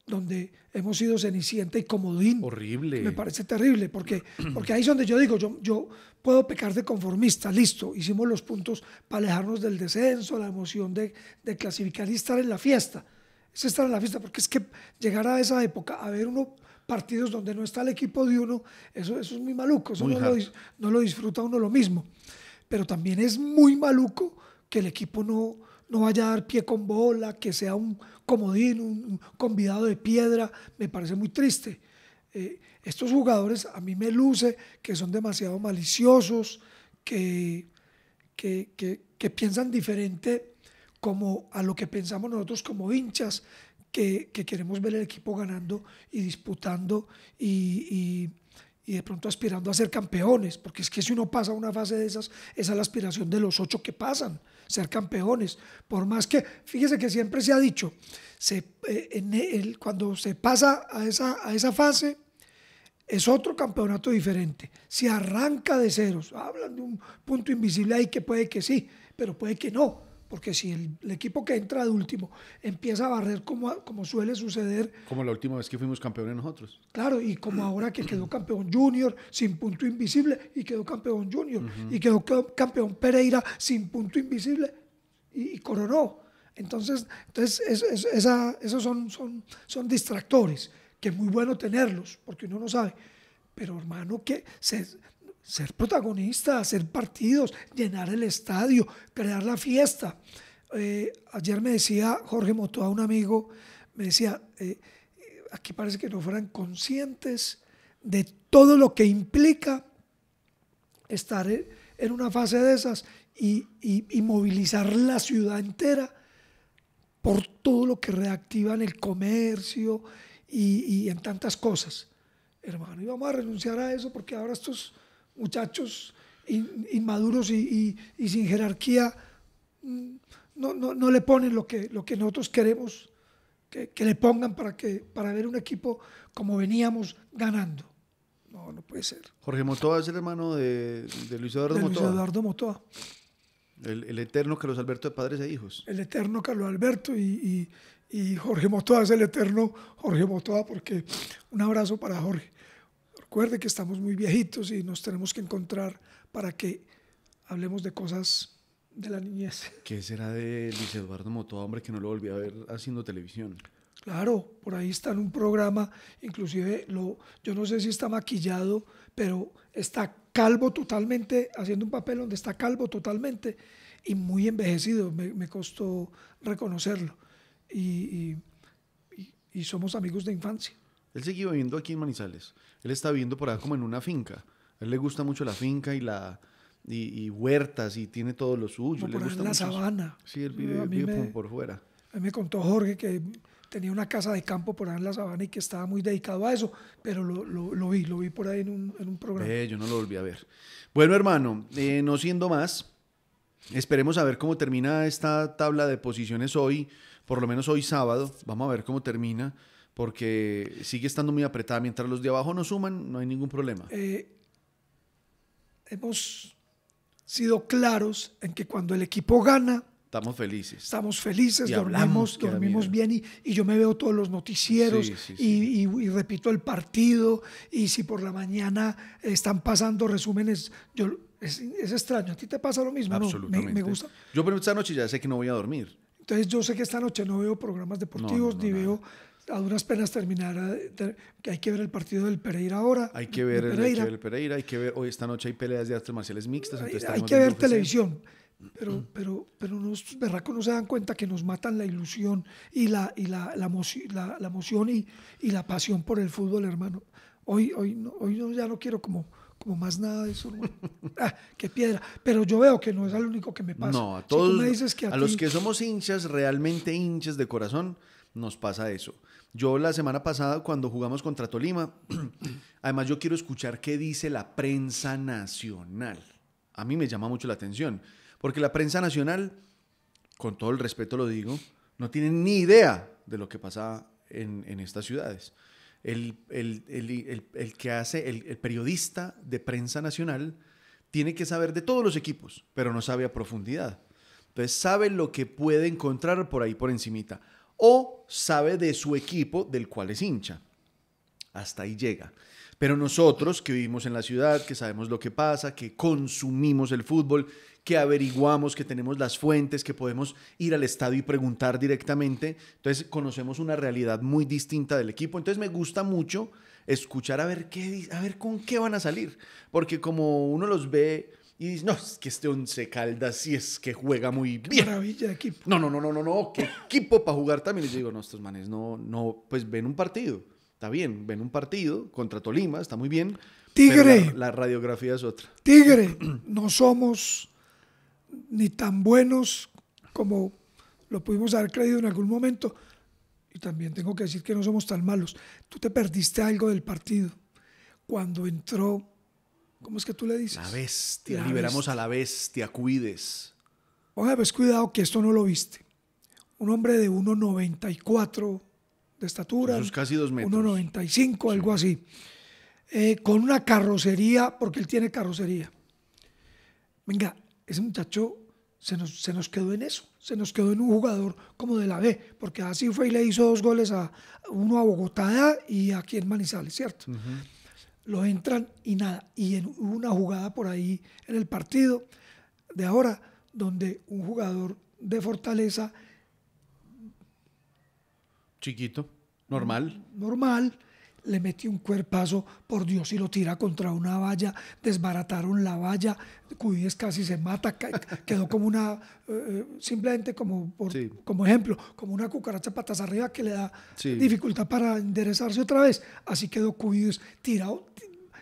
donde hemos sido cenicienta y comodín. Horrible. Me parece terrible, porque, porque ahí es donde yo digo, yo, yo puedo pecar de conformista, listo, hicimos los puntos para alejarnos del descenso, la emoción de, de clasificar y estar en la fiesta. Es estar en la fiesta, porque es que llegar a esa época, a ver uno partidos donde no está el equipo de uno, eso, es muy maluco, eso no, no lo disfruta uno lo mismo. Pero también es muy maluco que el equipo no no vaya a dar pie con bola, que sea un comodín, un, convidado de piedra, me parece muy triste. Eh, estos jugadores a mí me luce que son demasiado maliciosos, que, que, piensan diferente como a lo que pensamos nosotros como hinchas, que, que, queremos ver el equipo ganando y disputando y, y, y, de pronto aspirando a ser campeones, porque es que si uno pasa una fase de esas, esa es la aspiración de los ocho que pasan ser campeones. Por más que, fíjese que siempre se ha dicho, eh, cuando se pasa a esa, a esa fase, es otro campeonato diferente. Se arranca de ceros. Hablan de un punto invisible ahí que puede que sí, pero puede que no porque si el, equipo que entra de último empieza a barrer como, como suele suceder. Como la última vez que fuimos campeones nosotros. Claro, y como ahora que quedó campeón Junior sin punto invisible y quedó campeón Junior y quedó, campeón Pereira sin punto invisible y, coronó. Entonces, entonces esos son, son, son distractores, que es muy bueno tenerlos, porque uno no sabe. Pero hermano, que se, ser protagonista, hacer partidos, llenar el estadio, crear la fiesta. Eh, ayer me decía Jorge a un amigo, me decía, eh, eh, aquí parece que no fueran conscientes de todo lo que implica estar en una fase de esas y, movilizar la ciudad entera por todo lo que reactiva en el comercio y, en tantas cosas. Hermano, íbamos a renunciar a eso porque ahora estos muchachos inmaduros y, sin jerarquía mm, no, le ponen lo que, lo que nosotros queremos que, le pongan para, que, para ver un equipo como veníamos ganando. No, no puede ser. Jorge Motoa es el hermano de, de Luis Eduardo Luis Eduardo Motoa. El, el, eterno Carlos Alberto de padres e hijos. El eterno Carlos Alberto y, y, y Jorge Motoa es el eterno Jorge Motoa, porque un abrazo para Jorge. Recuerde que estamos muy viejitos y nos tenemos que encontrar para que hablemos de cosas de la niñez. ¿Qué será de Luis Eduardo Motó? hombre, que no lo volví a ver haciendo televisión? Claro, por ahí está en un programa, inclusive lo, yo no sé si está maquillado, pero está calvo totalmente, haciendo un papel donde está calvo totalmente y muy envejecido, me, costó reconocerlo. y somos amigos de infancia. Él sigue viviendo aquí en Manizales. Él está viviendo por ahí como en una finca. A él le gusta mucho la finca y la y, huertas y tiene todo lo suyo. por ahí en la sabana. Sí, él vive, por fuera. A mí me contó Jorge que tenía una casa de campo por ahí en la sabana y que estaba muy dedicado a eso, pero lo, vi, lo vi por ahí en un, programa. Eh, yo no lo volví a ver. Bueno, hermano, eh, no siendo más, esperemos a ver cómo termina esta tabla de posiciones hoy, por lo menos hoy sábado, vamos a ver cómo termina porque sigue estando muy apretada. Mientras los de abajo no suman, no hay ningún problema. Eh, hemos sido claros en que cuando el equipo gana, estamos felices. Estamos felices, dormimos, dormimos bien y, y, yo me veo todos los noticieros Y, repito el partido y si por la mañana están pasando resúmenes, yo... Es, extraño, a ti te pasa lo mismo, Absolutamente. Me, gusta. Yo, pero esta noche ya sé que no voy a dormir. Entonces yo sé que esta noche no veo programas deportivos ni veo a duras penas terminará. Hay que ver el partido del Pereira ahora. Hay que ver, el, partido del Pereira, hay que ver, hoy esta noche hay peleas de artes marciales mixtas. Hay, que ver televisión, pero, mm. pero, pero berracos no se dan cuenta que nos matan la ilusión y la, y la, emoción y, la pasión por el fútbol, hermano. Hoy, hoy, hoy ya no quiero como como más nada de eso. Ah, qué piedra. Pero yo veo que no es lo único que me pasa. No, a todos. a, los que somos hinchas, realmente hinchas de corazón, nos pasa eso. Yo la semana pasada cuando jugamos contra Tolima, además yo quiero escuchar qué dice la prensa nacional. A mí me llama mucho la atención, porque la prensa nacional, con todo el respeto lo digo, no tiene ni idea de lo que pasa en, estas ciudades. El, que hace, el periodista de prensa nacional tiene que saber de todos los equipos, pero no sabe a profundidad. Entonces sabe lo que puede encontrar por ahí por encimita o sabe de su equipo del cual es hincha. Hasta ahí llega. Pero nosotros que vivimos en la ciudad, que sabemos lo que pasa, que consumimos el fútbol, que averiguamos, que tenemos las fuentes, que podemos ir al estadio y preguntar directamente, entonces conocemos una realidad muy distinta del equipo. Entonces me gusta mucho escuchar a ver qué a ver con qué van a salir, porque como uno los ve y dice, no, es que este Once Caldas sí es que juega muy bien. maravilla de equipo. No, no, no, no, no, no, qué equipo para jugar también. Y yo digo, no, estos manes, no, no, pues ven un partido. Está bien, ven un partido contra Tolima, está muy bien. Tigre. La, la, radiografía es otra. Tigre, no somos ni tan buenos como lo pudimos haber creído en algún momento. Y también tengo que decir que no somos tan malos. Tú te perdiste algo del partido. Cuando entró ¿Cómo es que tú le dices? La bestia. liberamos a la bestia. Cuides. Oiga, pues cuidado que esto no lo viste. Un hombre de 1,94 de estatura. Unos casi dos metros. 1,95, algo así. Eh, con una carrocería, porque él tiene carrocería. Venga, ese muchacho se nos, se nos, quedó en eso, se nos quedó en un jugador como de la B, porque así fue y le hizo dos goles a uno a Bogotá y aquí en Manizales, ¿cierto? lo entran y nada. Y en una jugada por ahí en el partido de ahora, donde un jugador de Fortaleza. Chiquito, normal. Normal, le metió un cuerpazo, por Dios, y lo tira contra una valla, desbarataron la valla, Cuides casi se mata, quedó como una, eh, eh, simplemente como, por, como ejemplo, como una cucaracha patas arriba que le da dificultad para enderezarse otra vez, así quedó Cuides tirado.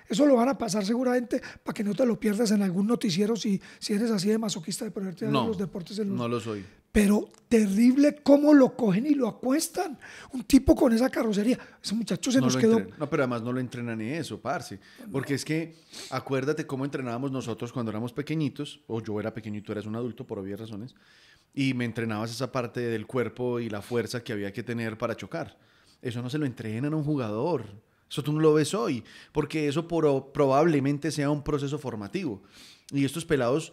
Eso lo van a pasar seguramente para que no te lo pierdas en algún noticiero si, si eres así de masoquista de ponerte de los deportes en No lo soy pero terrible cómo lo cogen y lo acuestan. Un tipo con esa carrocería. Ese muchacho se nos quedó. No, pero además no lo entrenan ni eso, parce. Porque es que acuérdate cómo entrenábamos nosotros cuando éramos pequeñitos, o yo era pequeñito y tú eras un adulto por obvias razones, y me entrenabas esa parte del cuerpo y la fuerza que había que tener para chocar. Eso no se lo entrenan a un jugador. Eso tú no lo ves hoy, porque eso probablemente sea un proceso formativo. Y estos pelados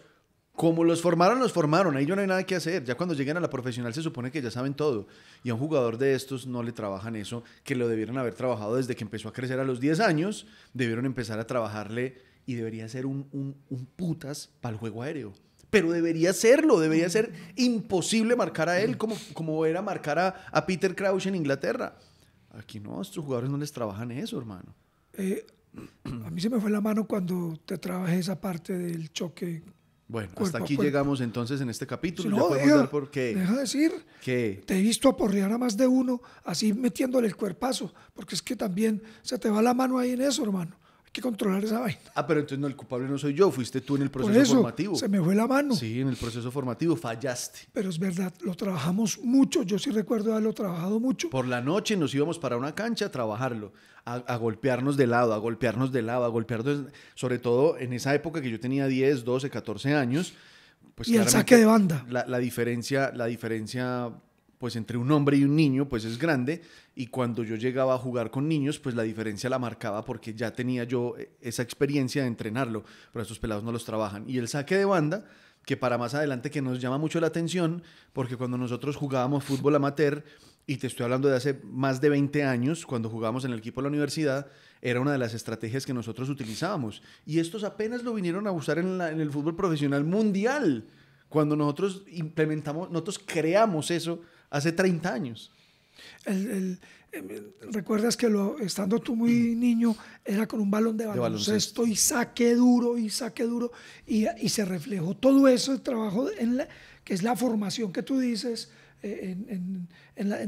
como los formaron, los formaron. Ahí yo no hay nada que hacer. Ya cuando lleguen a la profesional se supone que ya saben todo. Y a un jugador de estos no le trabajan eso, que lo debieron haber trabajado desde que empezó a crecer a los 10 años. Debieron empezar a trabajarle y debería ser un, putas para el juego aéreo. Pero debería serlo, debería ser imposible marcar a él como, como era marcar a, Peter Crouch en Inglaterra. Aquí no, a estos jugadores no les trabajan eso, hermano. Eh, a mí se me fue la mano cuando te trabajé esa parte del choque bueno, hasta aquí llegamos entonces en este capítulo. no, ya deja, dar por qué. deja decir que te he visto aporrear a más de uno así metiéndole el cuerpazo, porque es que también se te va la mano ahí en eso, hermano que controlar esa vaina. Ah, pero entonces no, el culpable no soy yo, fuiste tú en el proceso formativo. Se me fue la mano. Sí, en el proceso formativo fallaste. Pero es verdad, lo trabajamos mucho. Yo sí recuerdo haberlo trabajado mucho. Por la noche nos íbamos para una cancha a trabajarlo, a, golpearnos de lado, a golpearnos de lado, a golpearnos. Sobre todo en esa época que yo tenía 10, 12, 14 años. Pues y el saque de banda. la, diferencia, la diferencia pues entre un hombre y un niño, pues es grande. Y cuando yo llegaba a jugar con niños, pues la diferencia la marcaba porque ya tenía yo eh, esa experiencia de entrenarlo, pero estos pelados no los trabajan. Y el saque de banda, que para más adelante que nos llama mucho la atención, porque cuando nosotros jugábamos fútbol amateur, y te estoy hablando de hace más de 20 años, cuando jugábamos en el equipo de la universidad, era una de las estrategias que nosotros utilizábamos. Y estos apenas lo vinieron a usar en, el fútbol profesional mundial. Cuando nosotros implementamos, nosotros creamos eso hace 30 años. Em, recuerdas que estando tú muy niño, era con un balón de baloncesto, de y saque duro y saque duro, y, se reflejó todo eso, el trabajo en que es la formación que tú dices, eh, en,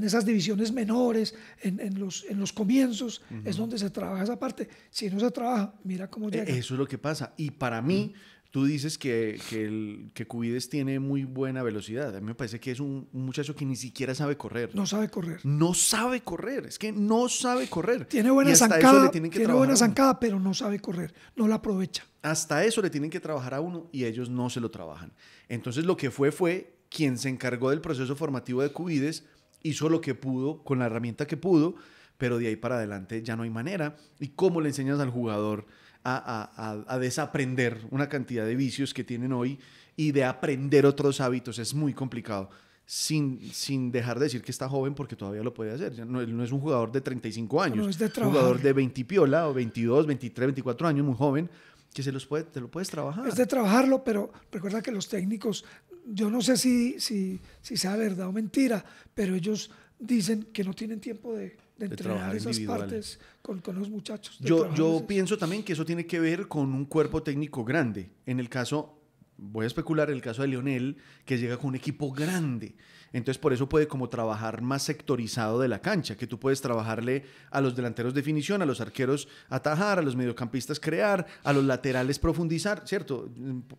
esas divisiones menores, en, los, en los comienzos, es donde se trabaja esa parte. Si no se trabaja, mira cómo e, llega. Eso es lo que pasa. Y para mí, mm. Tú dices que, el, que Cubides tiene muy buena velocidad. A mí me parece que es un, muchacho que ni siquiera sabe correr. No sabe correr. No sabe correr. Es que no sabe correr. Tiene buena zancada. Tiene buena zancada, pero no sabe correr. No la aprovecha. Hasta eso le tienen que trabajar a uno y ellos no se lo trabajan. Entonces lo que fue fue quien se encargó del proceso formativo de Cubides, hizo lo que pudo con la herramienta que pudo, pero de ahí para adelante ya no hay manera. ¿Y cómo le enseñas al jugador? a, desaprender una cantidad de vicios que tienen hoy y de aprender otros hábitos. Es muy complicado. Sin, sin dejar de decir que está joven porque todavía lo puede hacer. No, no es un jugador de 35 años, no es de jugador de 20 piola o 22, 23, 24 años, muy joven, que se los puede, te lo puedes trabajar. Es de trabajarlo, pero recuerda que los técnicos, yo no sé si, si, si sea verdad o mentira, pero ellos dicen que no tienen tiempo de, de, trabajar esas partes con, con, los muchachos. Yo, yo pienso también que eso tiene que ver con un cuerpo técnico grande. En el caso, voy a especular, el caso de Lionel, que llega con un equipo grande. Entonces por eso puede como trabajar más sectorizado de la cancha, que tú puedes trabajarle a los delanteros definición, a los arqueros atajar, a los mediocampistas crear, a los laterales profundizar, ¿cierto?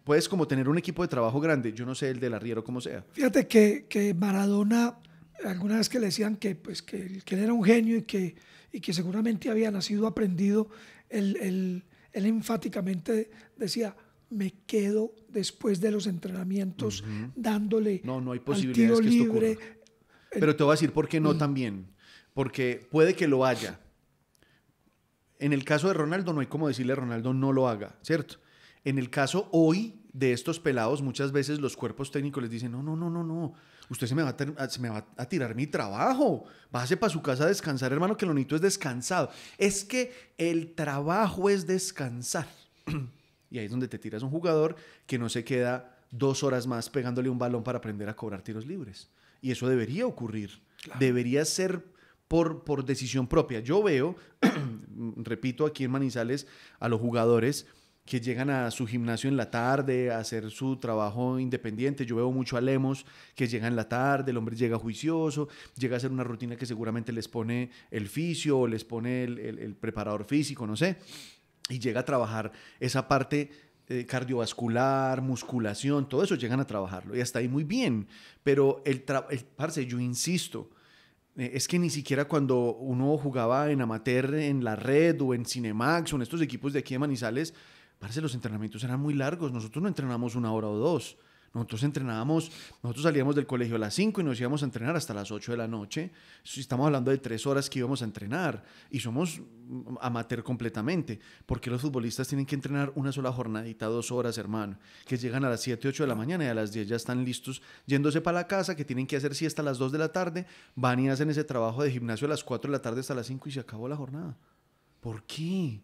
Puedes como tener un equipo de trabajo grande, yo no sé el del arriero como sea. Fíjate que, que Maradona alguna vez que le decían que, pues, que, él era un genio y que, y que seguramente había nacido aprendido, él, él, enfáticamente decía, me quedo después de los entrenamientos dándole no, no hay posibilidades al que esto libre. Pero te voy a decir por qué no también, porque puede que lo haya. En el caso de Ronaldo no hay como decirle a Ronaldo no lo haga, ¿cierto? En el caso hoy de estos pelados, muchas veces los cuerpos técnicos les dicen, no, no, no, no, no, usted se me, va a, tirar mi trabajo, Váase para su casa a descansar, hermano, que lo bonito es descansado. Es que el trabajo es descansar. y ahí es donde te tiras un jugador que no se queda dos horas más pegándole un balón para aprender a cobrar tiros libres. Y eso debería ocurrir. Debería ser por, por decisión propia. Yo veo, repito, aquí en Manizales a los jugadores que llegan a su gimnasio en la tarde, a hacer su trabajo independiente. Yo veo mucho a Lemos que llega en la tarde, el hombre llega juicioso, llega a hacer una rutina que seguramente les pone el fisio o les pone el, el, preparador físico, no sé, y llega a trabajar esa parte eh, cardiovascular, musculación, todo eso llegan a trabajarlo y hasta ahí muy bien. Pero el, el parce, yo insisto, eh, es que ni siquiera cuando uno jugaba en amateur en la red o en Cinemax o en estos equipos de aquí de Manizales, parece los entrenamientos eran muy largos. Nosotros no entrenamos una hora o dos. Nosotros entrenábamos, nosotros salíamos del colegio a las cinco y nos íbamos a entrenar hasta las ocho de la noche. Estamos hablando de tres horas que íbamos a entrenar y somos amateur completamente. porque los futbolistas tienen que entrenar una sola jornadita, dos horas, hermano? Que llegan a las siete ocho de la mañana y a las diez ya están listos yéndose para la casa, que tienen que hacer siesta a las dos de la tarde, van y hacen ese trabajo de gimnasio a las cuatro de la tarde hasta las cinco y se acabó la jornada. ¿Por qué?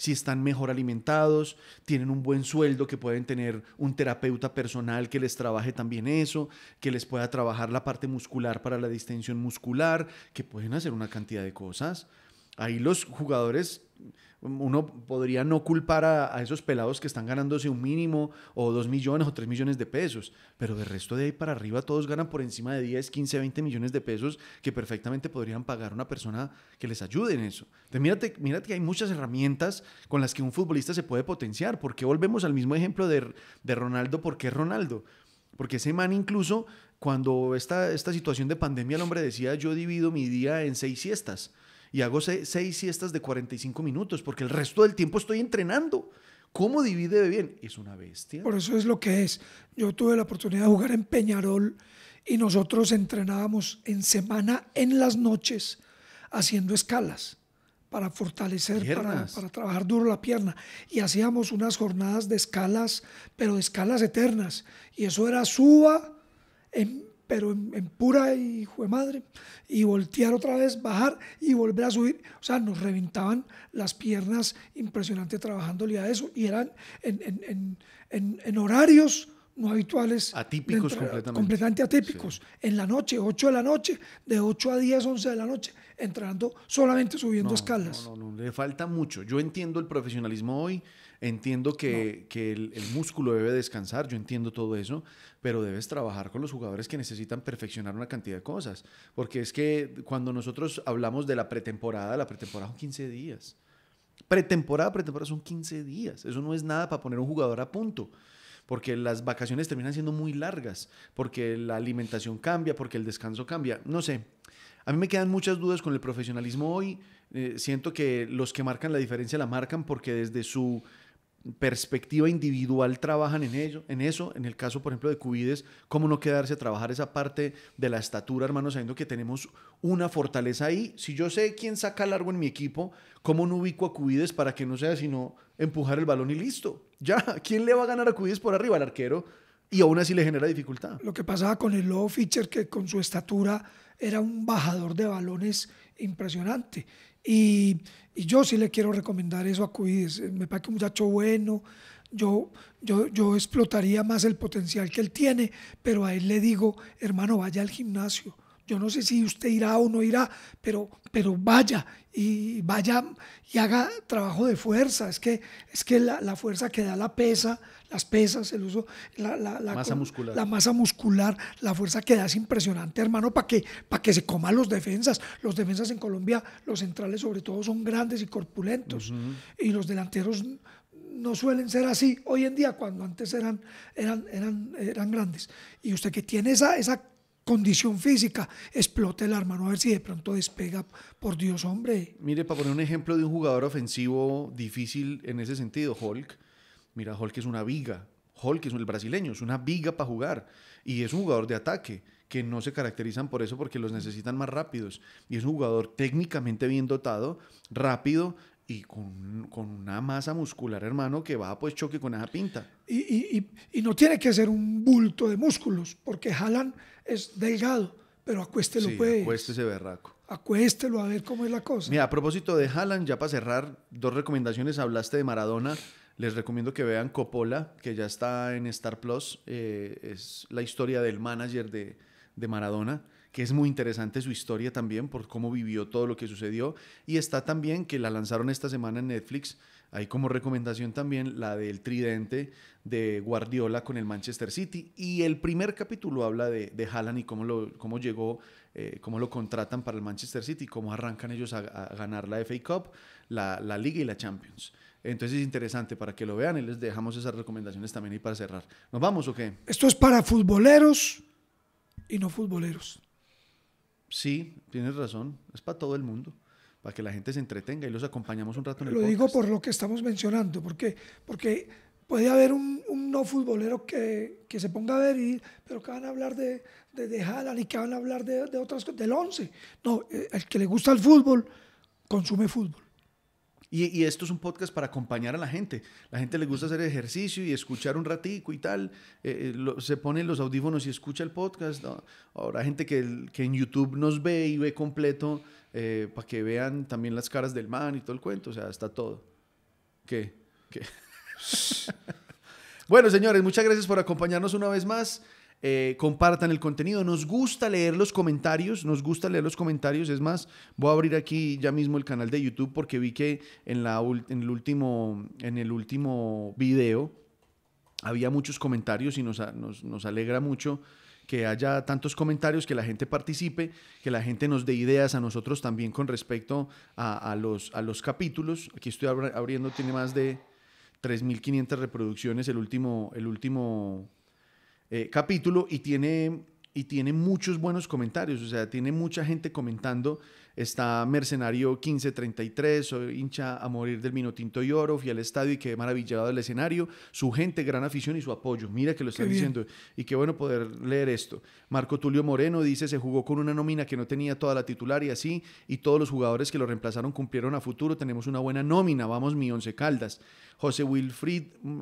si están mejor alimentados, tienen un buen sueldo, que pueden tener un terapeuta personal que les trabaje también eso, que les pueda trabajar la parte muscular para la distensión muscular, que pueden hacer una cantidad de cosas. Ahí los jugadores uno podría no culpar a, esos pelados que están ganándose un mínimo o dos millones o tres millones de pesos, pero de resto de ahí para arriba todos ganan por encima de 10, 15, 20 millones de pesos que perfectamente podrían pagar una persona que les ayude en eso. Entonces, mírate, que hay muchas herramientas con las que un futbolista se puede potenciar. porque volvemos al mismo ejemplo de, Ronaldo? ¿Por qué Ronaldo? Porque ese man incluso, cuando esta, esta situación de pandemia, el hombre decía, yo divido mi día en seis siestas y hago seis siestas de 45 minutos porque el resto del tiempo estoy entrenando. ¿Cómo divide bien? Es una bestia. Por eso es lo que es. Yo tuve la oportunidad de jugar en Peñarol y nosotros entrenábamos en semana, en las noches, haciendo escalas para fortalecer, para, para, trabajar duro la pierna. Y hacíamos unas jornadas de escalas, pero de escalas eternas. Y eso era suba, en pero en, pura y de madre, y voltear otra vez, bajar y volver a subir. O sea, nos reventaban las piernas impresionante trabajándole a eso, y eran en, horarios no habituales. Atípicos completamente. Completamente atípicos. En la noche, 8 de la noche, de 8 a 10, 11 de la noche, entrando solamente subiendo escalas. No, no, no, le falta mucho. Yo entiendo el profesionalismo hoy, entiendo que, el, músculo debe descansar, yo entiendo todo eso, pero debes trabajar con los jugadores que necesitan perfeccionar una cantidad de cosas, porque es que cuando nosotros hablamos de la pretemporada, la pretemporada son 15 días. Pretemporada, pretemporada son 15 días. Eso no es nada para poner un jugador a punto porque las vacaciones terminan siendo muy largas, porque la alimentación cambia, porque el descanso cambia. No sé, a mí me quedan muchas dudas con el profesionalismo hoy. Eh, siento que los que marcan la diferencia la marcan porque desde su perspectiva individual trabajan en ello, en eso, en el caso por ejemplo de Cubides, cómo no quedarse a trabajar esa parte de la estatura, hermano, sabiendo que tenemos una fortaleza ahí. Si yo sé quién saca largo en mi equipo, cómo no ubico a Cubides para que no sea sino empujar el balón y listo. Ya, ¿quién le va a ganar a Cubides por arriba al arquero? Y aún así le genera dificultad. Lo que pasaba con el Low Fischer que con su estatura era un bajador de balones impresionante y, yo sí le quiero recomendar eso a Cuides. Eh, me parece un muchacho bueno, yo, yo, explotaría más el potencial que él tiene, pero a él le digo, hermano, vaya al gimnasio. Yo no sé si usted irá o no irá, pero, pero vaya y vaya y haga trabajo de fuerza. Es que, es que la fuerza que da la pesa las pesas, el uso, la, la, masa, muscular. la masa muscular, la fuerza que da es impresionante, hermano, para que, que se coman los defensas. Los defensas en Colombia, los centrales sobre todo, son grandes y corpulentos. Y los delanteros no suelen ser así hoy en día cuando antes eran, eran, eran, eran grandes. Y usted que tiene esa, esa condición física, explote el hermano, a ver si de pronto despega, por Dios, hombre. Mire, para poner un ejemplo de un jugador ofensivo difícil en ese sentido, Hulk Mira, Hulk es una viga. Hulk es el brasileño, es una viga para jugar. Y es un jugador de ataque, que no se caracterizan por eso porque los necesitan más rápidos. Y es un jugador técnicamente bien dotado, rápido y con, con una masa muscular, hermano, que va pues choque con esa pinta. Y, y, no tiene que ser un bulto de músculos, porque Haaland es delgado, pero acuéstelo sí, pues. Acuéstese berraco acuéstelo a ver cómo es la cosa. Mira, a propósito de Haaland, ya para cerrar, dos recomendaciones. Hablaste de Maradona. Les recomiendo que vean Coppola, que ya está en Star Plus. Eh, es la historia del manager de, Maradona, que es muy interesante su historia también por cómo vivió todo lo que sucedió. Y está también, que la lanzaron esta semana en Netflix, hay como recomendación también la del tridente de Guardiola con el Manchester City. Y el primer capítulo habla de, de Haaland y cómo, lo, cómo llegó, eh, cómo lo contratan para el Manchester City, cómo arrancan ellos a, ganar la FA Cup, la, la Liga y la Champions. Entonces es interesante para que lo vean y les dejamos esas recomendaciones también y para cerrar. ¿Nos vamos o qué? Esto es para futboleros y no futboleros. Sí, tienes razón. Es para todo el mundo. Para que la gente se entretenga y los acompañamos un rato en el Lo digo por lo que estamos mencionando. porque Porque puede haber un, no futbolero que, se ponga a ver, y, pero que van a hablar de, de, y que van a hablar de, de otras cosas, del 11. No, eh, el que le gusta el fútbol, consume fútbol. Y, esto es un podcast para acompañar a la gente. La gente le gusta hacer ejercicio y escuchar un ratico y tal. Eh, eh, se ponen los audífonos y escucha el podcast. Ahora gente que, que, en YouTube nos ve y ve completo eh, para que vean también las caras del man y todo el cuento. O sea, está todo. ¿Qué? bueno, señores, muchas gracias por acompañarnos una vez más. Eh, compartan el contenido. Nos gusta leer los comentarios, nos gusta leer los comentarios. Es más, voy a abrir aquí ya mismo el canal de YouTube porque vi que en, la, en, el, último, en el último video había muchos comentarios y nos, alegra mucho que haya tantos comentarios, que la gente participe, que la gente nos dé ideas a nosotros también con respecto a, los, a los capítulos. Aquí estoy abriendo, tiene más de 3.500 reproducciones el último, el último eh, capítulo y tiene, y tiene muchos buenos comentarios, o sea, tiene mucha gente comentando está Mercenario 1533, soy hincha a morir del Minotinto y Oro, fui al estadio y quedé maravillado el escenario, su gente, gran afición y su apoyo. Mira que lo está diciendo y qué bueno poder leer esto. Marco Tulio Moreno dice, se jugó con una nómina que no tenía toda la titular y así, y todos los jugadores que lo reemplazaron cumplieron a futuro, tenemos una buena nómina, vamos mi once caldas. José Wilfrid, mm,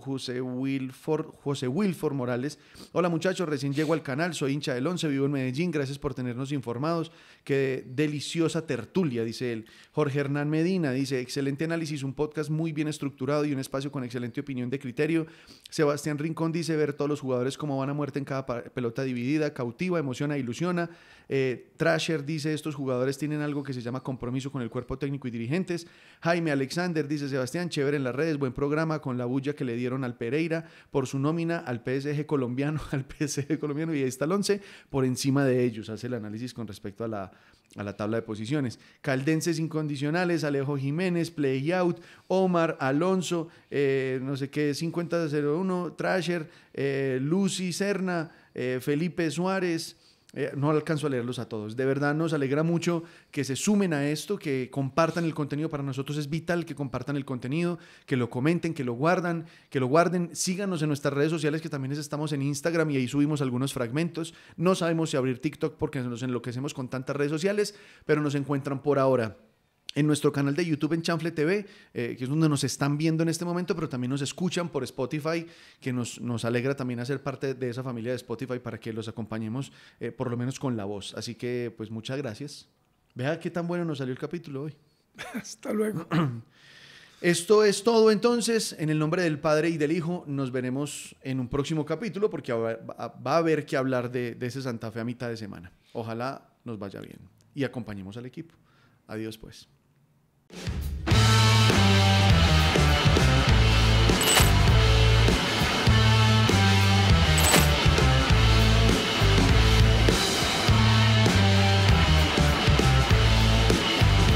José Wilford, José Wilford Morales. Hola muchachos, recién llego al canal, soy hincha del 11 vivo en Medellín, gracias por tenernos informados. Que de deliciosa tertulia, dice él. Jorge Hernán Medina dice, excelente análisis, un podcast muy bien estructurado y un espacio con excelente opinión de criterio. Sebastián Rincón dice, ver todos los jugadores cómo van a muerte en cada pelota dividida, cautiva, emociona, ilusiona. Eh, Trasher dice, estos jugadores tienen algo que se llama compromiso con el cuerpo técnico y dirigentes. Jaime Alexander dice, Sebastián, chévere en las redes, buen programa con la bulla que le dieron al Pereira por su nómina, al PSG colombiano, al PSG colombiano y ahí está el 11 por encima de ellos. Hace el análisis con respecto a la a la tabla de posiciones. Caldenses incondicionales, Alejo Jiménez, Playout, Omar, Alonso, eh, no sé qué, 50-01, Trasher, eh, Lucy Serna, eh, Felipe Suárez, eh, no alcanzo a leerlos a todos. De verdad nos alegra mucho que se sumen a esto, que compartan el contenido. Para nosotros es vital que compartan el contenido, que lo comenten, que lo guardan, que lo guarden. Síganos en nuestras redes sociales que también estamos en Instagram y ahí subimos algunos fragmentos. No sabemos si abrir TikTok porque nos enloquecemos con tantas redes sociales, pero nos encuentran por ahora en nuestro canal de YouTube en Chanfle TV, eh, que es donde nos están viendo en este momento, pero también nos escuchan por Spotify, que nos, nos alegra también hacer parte de esa familia de Spotify para que los acompañemos eh, por lo menos con la voz. Así que pues muchas gracias. Vea qué tan bueno nos salió el capítulo hoy. Hasta luego. Esto es todo entonces. En el nombre del Padre y del Hijo, nos veremos en un próximo capítulo porque va a haber que hablar de ese Santa Fe a mitad de semana. Ojalá nos vaya bien y acompañemos al equipo. Adiós pues. you